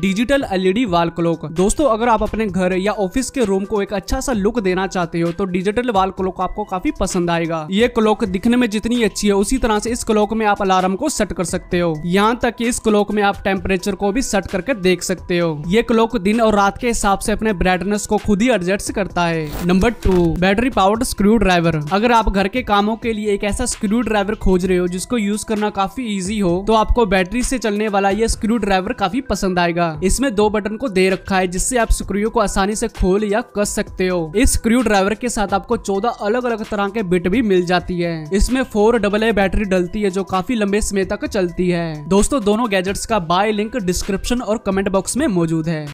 digital LED वाल clock दोस्तों अगर आप अपने घर या ऑफिस के रूम को एक अच्छा सा लुक देना चाहते हो तो डिजिटल वाल क्लॉक आपको काफी पसंद आएगा ये क्लॉक दिखने में जितनी अच्छी है उसी तरह से इस क्लॉक में आप अलार्म को सेट कर सकते हो यहाँ तक की इस क्लॉक में आप टेम्परेचर को भी सेट करके देख सकते हो ये क्लॉक दिन और रात के हिसाब से अपने ब्राइटनेस को खुद ही एडजस्ट करता है number two battery powered screwdriver अगर आप घर के कामों के लिए एक ऐसा स्क्रू ड्राइवर खोज रहे हो जिसको यूज करना काफी ईजी हो तो आपको बैटरी से चलने वाला ये स्क्रू ड्राइवर काफी पसंद आएगा जाएगा इसमें दो बटन को दे रखा है जिससे आप स्क्रू को आसानी से खोल या कस सकते हो इस स्क्रू ड्राइवर के साथ आपको चौदह अलग अलग तरह के बिट भी मिल जाती है इसमें फोर डबल ए बैटरी डलती है जो काफी लंबे समय तक चलती है दोस्तों दोनों गैजेट्स का बाय लिंक डिस्क्रिप्शन और कमेंट बॉक्स में मौजूद है